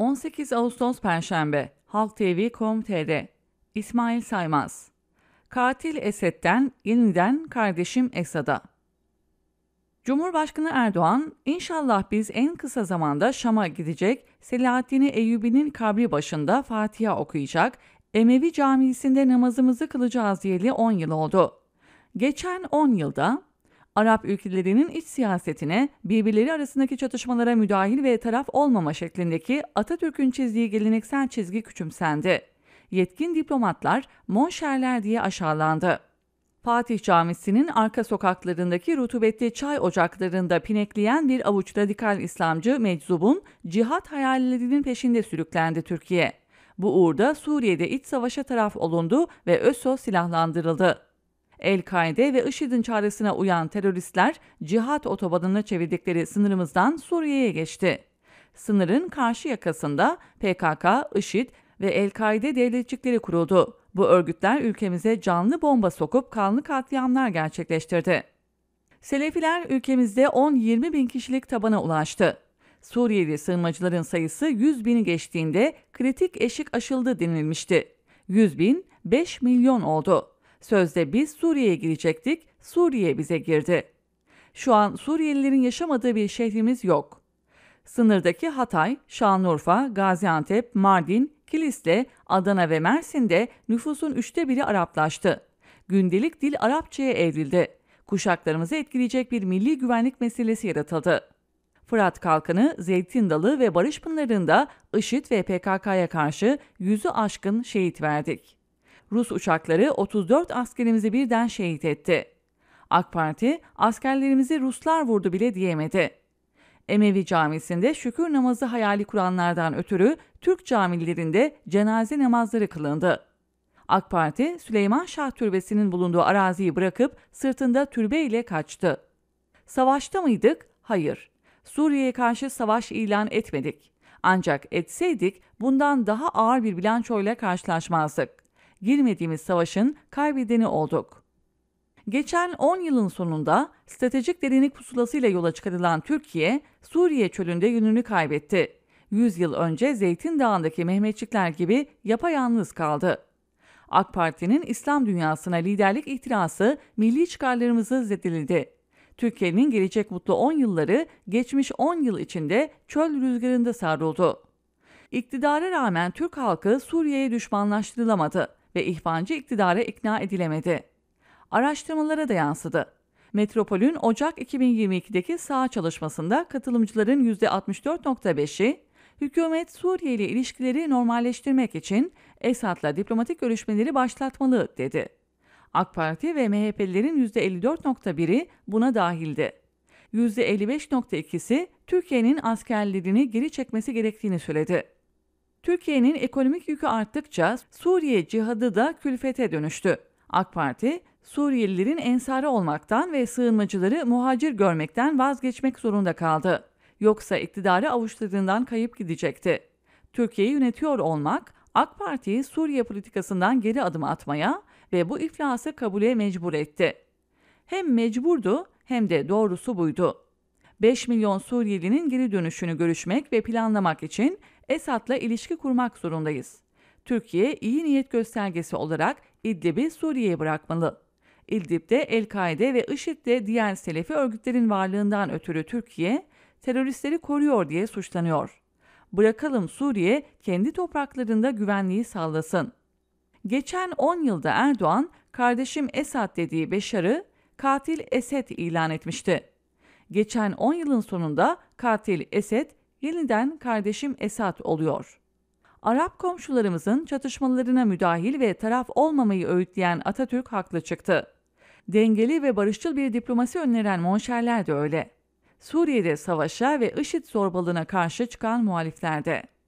18 Ağustos Perşembe Halk TV.com.tr'de İsmail Saymaz Katil Esed'den yeniden kardeşim Esad'a Cumhurbaşkanı Erdoğan, inşallah biz en kısa zamanda Şam'a gidecek, Selahaddin Eyyubi'nin kabri başında Fatiha okuyacak, Emevi Camisi'nde namazımızı kılacağız diyeli 10 yıl oldu. Geçen 10 yılda Arap ülkelerinin iç siyasetine, birbirleri arasındaki çatışmalara müdahil ve taraf olmama şeklindeki Atatürk'ün çizdiği geleneksel çizgi küçümsendi. Yetkin diplomatlar monşerler diye aşağılandı. Fatih Camisi'nin arka sokaklarındaki rutubetli çay ocaklarında pinekleyen bir avuç radikal İslamcı meczubun cihat hayallerinin peşinde sürüklendi Türkiye. Bu uğurda Suriye'de iç savaşa taraf olundu ve ÖSO silahlandırıldı. El-Kaide ve IŞİD'in çağrısına uyan teröristler cihat otobanına çevirdikleri sınırımızdan Suriye'ye geçti. Sınırın karşı yakasında PKK, IŞİD ve El-Kaide devletçikleri kuruldu. Bu örgütler ülkemize canlı bomba sokup kanlı katliamlar gerçekleştirdi. Selefiler ülkemizde 10-20 bin kişilik tabana ulaştı. Suriyeli sığınmacıların sayısı 100 bini geçtiğinde kritik eşik aşıldı denilmişti. 100 bin 5 milyon oldu. Sözde biz Suriye'ye girecektik, Suriye bize girdi. Şu an Suriyelilerin yaşamadığı bir şehrimiz yok. Sınırdaki Hatay, Şanlıurfa, Gaziantep, Mardin, Kilis'le Adana ve Mersin'de nüfusun üçte biri Araplaştı. Gündelik dil Arapçaya evrildi. Kuşaklarımızı etkileyecek bir milli güvenlik meselesi yaratıldı. Fırat Kalkanı, Zeytin Dalı ve Barış Pınarı'nda IŞİD ve PKK'ya karşı yüzü aşkın şehit verdik. Rus uçakları 34 askerimizi birden şehit etti. AK Parti askerlerimizi Ruslar vurdu bile diyemedi. Emevi Camisi'nde şükür namazı hayali kuranlardan ötürü Türk camilerinde cenaze namazları kılındı. AK Parti Süleyman Şah Türbesi'nin bulunduğu araziyi bırakıp sırtında türbe ile kaçtı. Savaşta mıydık? Hayır. Suriye'ye karşı savaş ilan etmedik. Ancak etseydik bundan daha ağır bir bilançoyla karşılaşmazdık girmediğimiz savaşın kaybedeni olduk. Geçen 10 yılın sonunda stratejik derinlik pusulasıyla yola çıkarılan Türkiye, Suriye çölünde yönünü kaybetti. 100 yıl önce Zeytin Dağı'ndaki Mehmetçikler gibi yapayalnız kaldı. AK Parti'nin İslam dünyasına liderlik ihtirası milli çıkarlarımızı zedeledi. Türkiye'nin gelecek mutlu 10 yılları geçmiş 10 yıl içinde çöl rüzgarında sarıldı. İktidara rağmen Türk halkı Suriye'ye düşmanlaştırılamadı ve ihvancı iktidara ikna edilemedi. Araştırmalara da yansıdı. Metropol'ün Ocak 2022'deki sağ çalışmasında katılımcıların %64.5'i hükümet Suriye ile ilişkileri normalleştirmek için Esad'la diplomatik görüşmeleri başlatmalı dedi. AK Parti ve MHP'lilerin %54.1'i buna dahildi. %55.2'si Türkiye'nin askerlerini geri çekmesi gerektiğini söyledi. Türkiye'nin ekonomik yükü arttıkça Suriye cihadı da külfete dönüştü. AK Parti, Suriyelilerin ensarı olmaktan ve sığınmacıları muhacir görmekten vazgeçmek zorunda kaldı. Yoksa iktidarı avuçladığından kayıp gidecekti. Türkiye'yi yönetiyor olmak, AK Parti'yi Suriye politikasından geri adım atmaya ve bu iflası kabule mecbur etti. Hem mecburdu hem de doğrusu buydu. 5 milyon Suriyelinin geri dönüşünü görüşmek ve planlamak için Esad'la ilişki kurmak zorundayız. Türkiye iyi niyet göstergesi olarak İdlib'i Suriye'ye bırakmalı. İdlib'de El-Kaide ve IŞİD'de diğer selefi örgütlerin varlığından ötürü Türkiye, teröristleri koruyor diye suçlanıyor. Bırakalım Suriye kendi topraklarında güvenliği sağlasın. Geçen 10 yılda Erdoğan, kardeşim Esad dediği Beşar'ı katil Esed ilan etmişti. Geçen 10 yılın sonunda katil Esed yeniden kardeşim Esad oluyor. Arap komşularımızın çatışmalarına müdahil ve taraf olmamayı öğütleyen Atatürk haklı çıktı. Dengeli ve barışçıl bir diplomasi öneren Monşerler de öyle. Suriye'de savaşa ve IŞİD zorbalığına karşı çıkan muhalifler de.